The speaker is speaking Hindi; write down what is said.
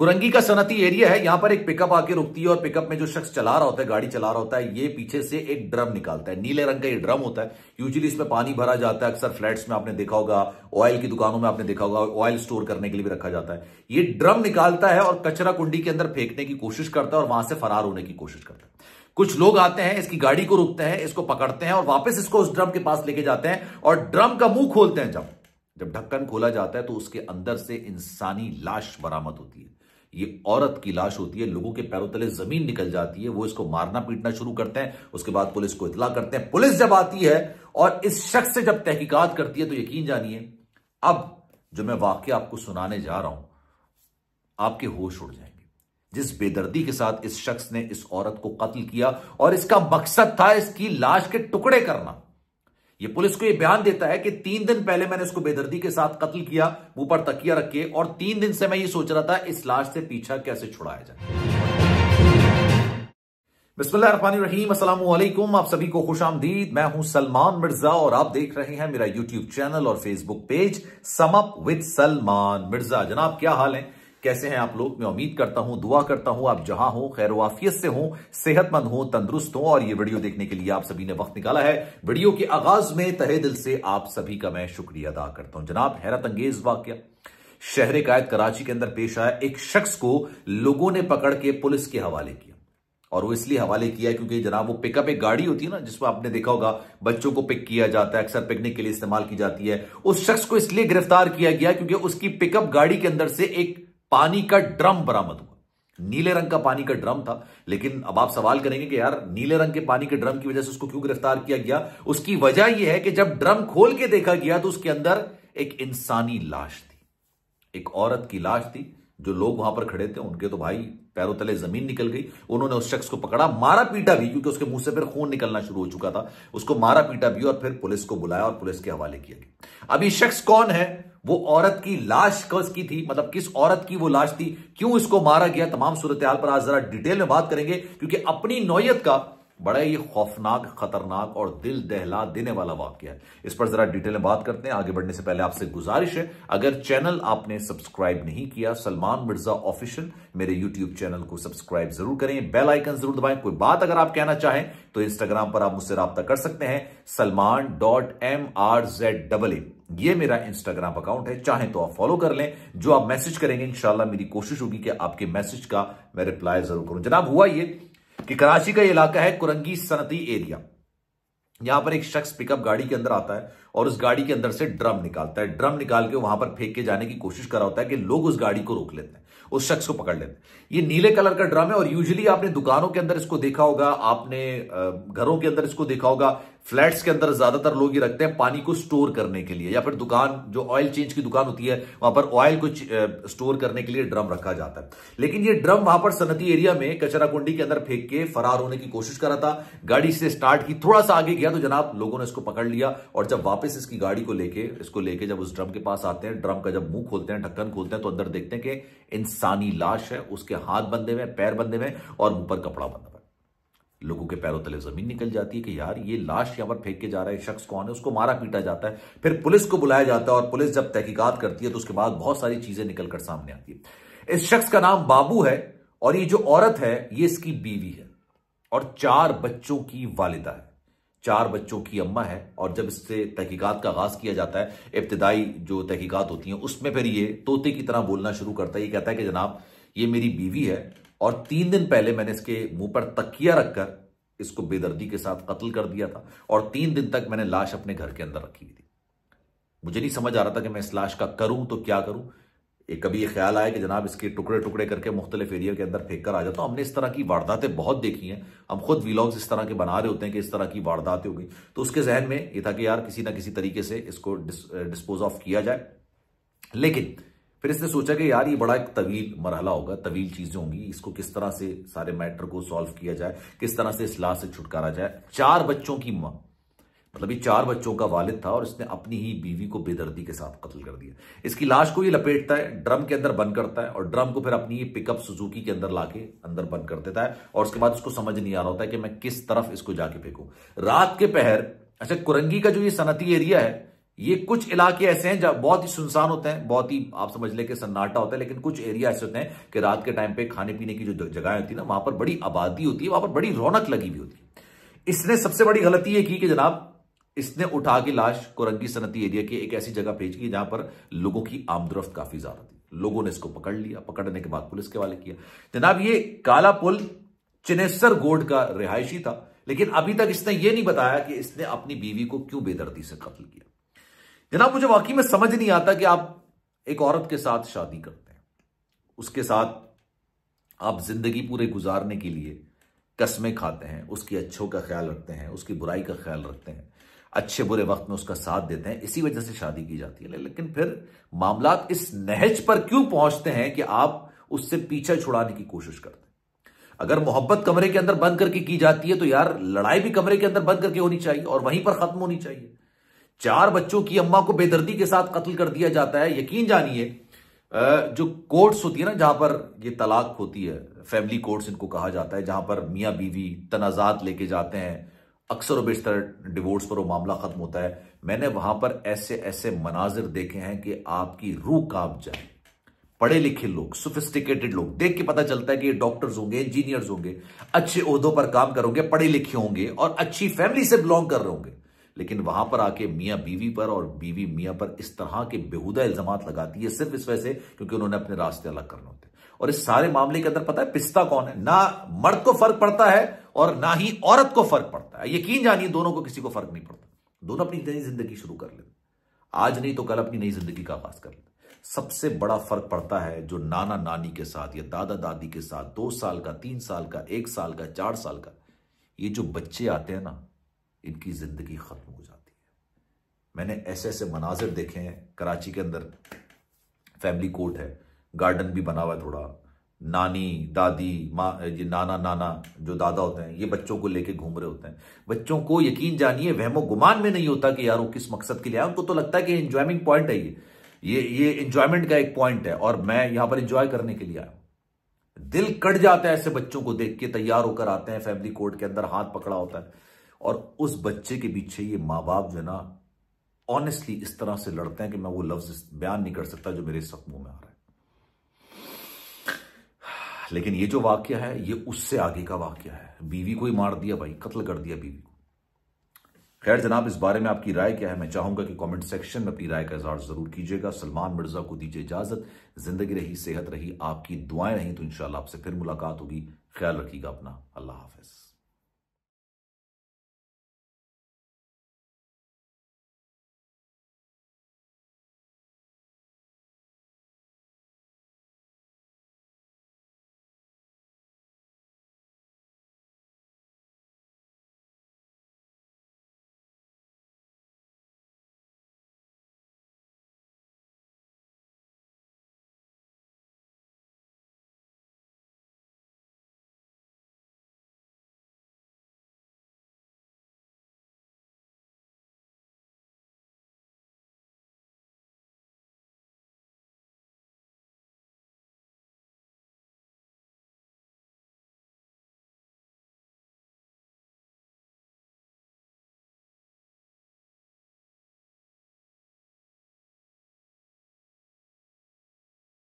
कुरंगी का सनती एरिया है यहां पर एक पिकअप आके रुकती है और पिकअप में जो शख्स चला रहा होता है गाड़ी चला रहा होता है ये पीछे से एक ड्रम निकालता है नीले रंग का ये ड्रम होता है यूजली इसमें पानी भरा जाता है अक्सर फ्लैट्स में आपने देखा होगा ऑयल की दुकानों में आपने देखा होगा ऑयल स्टोर करने के लिए भी रखा जाता है ये ड्रम निकालता है और कचरा कुंडी के अंदर फेंकने की कोशिश करता है और वहां से फरार होने की कोशिश करता है कुछ लोग आते हैं इसकी गाड़ी को रुकते हैं इसको पकड़ते हैं और वापस इसको उस ड्रम के पास लेके जाते हैं और ड्रम का मुंह खोलते हैं जब जब ढक्कन खोला जाता है तो उसके अंदर से इंसानी लाश बरामद होती है ये औरत की लाश होती है लोगों के पैरों तले जमीन निकल जाती है वो इसको मारना पीटना शुरू करते हैं उसके बाद पुलिस को इतला करते हैं पुलिस जब आती है और इस शख्स से जब तहकीकात करती है तो यकीन जानिए अब जो मैं वाक्य आपको सुनाने जा रहा हूं आपके होश उड़ जाएंगे जिस बेदर्दी के साथ इस शख्स ने इस औरत को कत्ल किया और इसका मकसद था इसकी लाश के टुकड़े करना ये पुलिस को ये बयान देता है कि तीन दिन पहले मैंने इसको बेदर्दी के साथ कत्ल किया मुंह पर तकिया रखे और तीन दिन से मैं ये सोच रहा था इस लाश से पीछा कैसे छुड़ाया जाए बिस्मिल्लाम आप सभी को खुश आमदीद मैं हूं सलमान मिर्जा और आप देख रहे हैं मेरा यूट्यूब चैनल और Facebook page sum up with Salman Mirza जनाब क्या हाल है कैसे हैं आप लोग मैं उम्मीद करता हूं दुआ करता हूं आप जहां हो खैर वाफियत से हो सेहतमंद हो तंदुरुस्त हो और ये वीडियो देखने के लिए आप सभी ने वक्त निकाला है वीडियो के आगाज में तहे दिल से आप सभी का मैं शुक्रिया अदा करता हूं जनाब हैरत अंगेज वाक्य शहर कायद कराची के अंदर पेश आया एक शख्स को लोगों ने पकड़ के पुलिस के हवाले किया और वो इसलिए हवाले किया क्योंकि जनाब वो पिकअप एक गाड़ी होती है ना जिसमें आपने देखा होगा बच्चों को पिक किया जाता है अक्सर पिकनिक के लिए इस्तेमाल की जाती है उस शख्स को इसलिए गिरफ्तार किया गया क्योंकि उसकी पिकअप गाड़ी के अंदर से एक पानी का ड्रम बरामद हुआ नीले रंग का पानी का ड्रम था लेकिन अब आप सवाल करेंगे कि यार नीले रंग के पानी के ड्रम की वजह से उसको क्यों गिरफ्तार किया गया उसकी वजह यह है कि जब ड्रम खोल के देखा गया तो उसके अंदर एक इंसानी लाश थी एक औरत की लाश थी जो लोग वहां पर खड़े थे उनके तो भाई पैरों तले जमीन निकल गई उन्होंने उस शख्स को पकड़ा मारा पीटा भी क्योंकि उसके मुंह से फिर खून निकलना शुरू हो चुका था उसको मारा पीटा भी और फिर पुलिस को बुलाया और पुलिस के हवाले किया गया अभी शख्स कौन है वो औरत की लाश कस की थी मतलब किस औरत की वो लाश थी क्यों इसको मारा गया तमाम सूरत हाल पर आज जरा डिटेल में बात करेंगे क्योंकि अपनी नौयत का बड़ा ही खौफनाक खतरनाक और दिल दहला देने वाला वाक्य है इस पर जरा डिटेल में बात करते हैं आगे बढ़ने से पहले आपसे गुजारिश है अगर चैनल आपने सब्सक्राइब नहीं किया सलमान मिर्जा ऑफिशियल मेरे यूट्यूब चैनल को सब्सक्राइब जरूर करें बेल आइकन जरूर दबाएं कोई बात अगर आप कहना चाहें तो इंस्टाग्राम पर आप मुझसे रब्ता कर सकते हैं Salman dot M R Z double A ये मेरा इंस्टाग्राम अकाउंट है चाहे तो आप फॉलो कर लें जो आप मैसेज करेंगे इंशाल्लाह मेरी कोशिश होगी कि आपके मैसेज का मैं रिप्लाई जरूर करूं जनाब हुआ ये कि कराची का इलाका है कुरंगी सनती एरिया यहां पर एक शख्स पिकअप गाड़ी के अंदर आता है और उस गाड़ी के अंदर से ड्रम निकालता है ड्रम निकाल के वहां पर फेंक के जाने की कोशिश कर रहा होता है कि लोग उस गाड़ी को रोक लेते हैं उस शख्स को पकड़ लेते हैं ये नीले कलर का ड्रम है और यूजली आपने दुकानों के अंदर इसको देखा होगा आपने घरों के अंदर इसको देखा होगा फ्लैट्स के अंदर ज्यादातर लोग ही रखते हैं पानी को स्टोर करने के लिए या फिर दुकान जो ऑयल चेंज की दुकान होती है वहां पर ऑयल को स्टोर करने के लिए ड्रम रखा जाता है लेकिन ये ड्रम वहां पर सनती एरिया में कचरा कुंडी के अंदर फेंक के फरार होने की कोशिश कर रहा था गाड़ी से स्टार्ट की थोड़ा सा आगे गया तो जनाब लोगों ने इसको पकड़ लिया और जब वापस इसकी गाड़ी को लेके इसको लेके जब उस ड्रम के पास आते हैं ड्रम का जब मुंह खोलते हैं ढक्कन खोलते हैं तो अंदर देखते हैं कि इंसानी लाश है उसके हाथ बंधे हुए पैर बंधे हुए और ऊपर कपड़ा बंधा हुआ लोगों के पैरों तले जमीन निकल जाती है कि यार ये लाश यहां पर फेंक के जा रहा है शख्स कौन है उसको मारा पीटा जाता है फिर पुलिस को बुलाया जाता है और पुलिस जब तहकीकात करती है तो उसके बाद बहुत सारी चीजें निकलकर सामने आती है इस शख्स का नाम बाबू है और ये जो औरत है ये इसकी बीवी है और चार बच्चों की वालिदा है चार बच्चों की अम्मा है और जब इससे तहकीकात का आगाज किया जाता है इब्तदाई जो तहकीकात होती है उसमें फिर ये तोते की तरह बोलना शुरू करता है ये कहता है कि जनाब ये मेरी बीवी है और तीन दिन पहले मैंने इसके मुंह पर तकिया रखकर इसको बेदर्दी के साथ कत्ल कर दिया था और तीन दिन तक मैंने लाश अपने घर के अंदर रखी हुई थी मुझे नहीं समझ आ रहा था कि मैं इस लाश का करूं तो क्या करूं एक कभी ये ख्याल आया कि जनाब इसके टुकड़े टुकड़े करके मुख्तलिफ एरिया के अंदर फेंक कर आ जाता हूं हमने इस तरह की वारदातें बहुत देखी हैं हम खुद व्लॉग्स इस तरह के बना रहे होते हैं कि इस तरह की वारदातें हो गई तो उसके जहन में ये था कि यार किसी ना किसी तरीके से इसको डिस्पोज ऑफ किया जाए लेकिन फिर इसने सोचा कि यार ये बड़ा एक तवील मरहला होगा तवील चीजें होंगी इसको किस तरह से सारे मैटर को सॉल्व किया जाए किस तरह से इस लाश से छुटकारा जाए चार बच्चों की मां मतलब ये चार बच्चों का वालिद था और इसने अपनी ही बीवी को बेदर्दी के साथ कत्ल कर दिया इसकी लाश को ये लपेटता है ड्रम के अंदर बंद करता है और ड्रम को फिर अपनी ये पिकअप सुजुकी के अंदर लाके अंदर बंद कर देता है और उसके बाद उसको समझ नहीं आ रहा होता है कि मैं किस तरफ इसको जाके फेंकू रात के पहर अच्छा कुरंगी का जो ये सनती एरिया है ये कुछ इलाके ऐसे हैं जहां बहुत ही सुनसान होते हैं बहुत ही आप समझ लेके कि सन्नाटा होता है लेकिन कुछ एरिया ऐसे होते हैं कि रात के टाइम पे खाने पीने की जो जगह होती है ना वहां पर बड़ी आबादी होती है वहां पर बड़ी रौनक लगी हुई होती है इसने सबसे बड़ी गलती ये की कि जनाब इसने उठा के लाश कोरंगी सनती एरिया की एक ऐसी जगह भेज की जहां पर लोगों की आमदरफ्त काफी ज्यादा थी लोगों ने इसको पकड़ लिया पकड़ने के बाद पुलिस के वाले किया जनाब ये काला पुल चिनेसर गोड का रिहायशी था लेकिन अभी तक इसने ये नहीं बताया कि इसने अपनी बीवी को क्यों बेदर्दी से कत्ल किया जनाब मुझे वाकई में समझ नहीं आता कि आप एक औरत के साथ शादी करते हैं उसके साथ आप जिंदगी पूरे गुजारने के लिए कस्में खाते हैं उसकी अच्छों का ख्याल रखते हैं उसकी बुराई का ख्याल रखते हैं अच्छे बुरे वक्त में उसका साथ देते हैं इसी वजह से शादी की जाती है लेकिन फिर मामला इस नहज पर क्यों पहुंचते हैं कि आप उससे पीछा छुड़ाने की कोशिश करते हैं अगर मोहब्बत कमरे के अंदर बंद करके की जाती है तो यार लड़ाई भी कमरे के अंदर बंद करके होनी चाहिए और वहीं पर खत्म होनी चाहिए चार बच्चों की अम्मा को बेदर्दी के साथ कत्ल कर दिया जाता है यकीन जानिए जो कोर्ट्स होती है ना जहां पर ये तलाक होती है फैमिली कोर्ट्स इनको कहा जाता है जहां पर मियाँ बीवी तनाजात लेके जाते हैं अक्सर व बेशतर डिवोर्स पर वो मामला खत्म होता है मैंने वहां पर ऐसे ऐसे मनाजिर देखे हैं कि आपकी रूह कांप जाए पढ़े लिखे लोग सोफिस्टिकेटेड लोग देख के पता चलता है कि ये डॉक्टर्स होंगे इंजीनियर्स होंगे अच्छे उहदों पर काम करोगे पढ़े लिखे होंगे और अच्छी फैमिली से बिलोंग कर रहे होंगे लेकिन वहां पर आके मियां बीवी पर और बीवी मियाँ पर इस तरह के बेहुदा इल्जाम लगाती है सिर्फ इस वजह से क्योंकि उन्होंने अपने रास्ते अलग करने होते और इस सारे मामले के अंदर पता है पिस्ता कौन है ना मर्द को फर्क पड़ता है और ना ही औरत को फर्क पड़ता है यकीन जानिए दोनों को किसी को फर्क नहीं पड़ता दोनों अपनी नई जिंदगी शुरू कर लेते आज नहीं तो कल अपनी नई जिंदगी का आगाज कर लेते सबसे बड़ा फर्क पड़ता है जो नाना नानी के साथ या दादा दादी के साथ दो साल का तीन साल का एक साल का चार साल का ये जो बच्चे आते हैं ना इनकी ज़िंदगी ख़त्म हो जाती है मैंने ऐसे ऐसे मनाजिर देखे हैं कराची के अंदर फैमिली कोर्ट है गार्डन भी बना हुआ है थोड़ा नानी दादी माँ ये नाना नाना जो दादा होते हैं ये बच्चों को लेके घूम रहे होते हैं बच्चों को यकीन जानिए वहमो गुमान में नहीं होता कि यार वो किस मकसद के लिए आए उनको तो लगता है कि एंजॉयमेंट पॉइंट है ये ये ये इंजॉयमेंट का एक पॉइंट है और मैं यहां पर इंजॉय करने के लिए आया दिल कट जाता है ऐसे बच्चों को देख के तैयार होकर आते हैं फैमिली कोर्ट के अंदर हाथ पकड़ा होता है और उस बच्चे के पीछे ये माँ बाप जो है ना ऑनेस्टली इस तरह से लड़ते हैं कि मैं वो लफ्ज बयान नहीं कर सकता जो मेरे इस मुंह में आ रहा है लेकिन ये जो वाक्य है ये उससे आगे का वाक्य है बीवी को ही मार दिया भाई कत्ल कर दिया बीवी को खैर जनाब इस बारे में आपकी राय क्या है मैं चाहूंगा कि कमेंट सेक्शन में अपनी राय का इजहार जरूर कीजिएगा सलमान मिर्जा को दीजिए इजाजत जिंदगी रही सेहत रही आपकी दुआएं रही तो इनशाला आपसे फिर मुलाकात होगी ख्याल रखिएगा अपना अल्लाह हाफिज